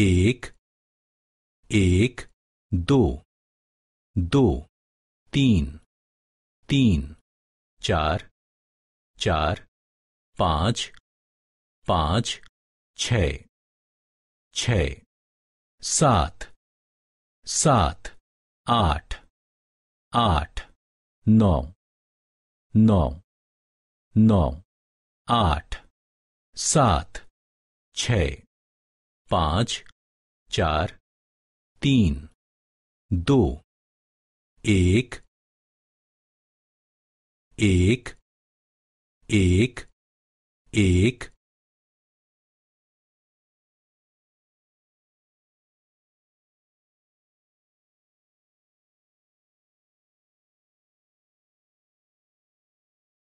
एक एक दो दो तीन तीन चार चार पांच पांच छ छ सात सात आठ आठ नौ नौ नौ आठ सात छ पांच चार तीन दो एक एक एक एक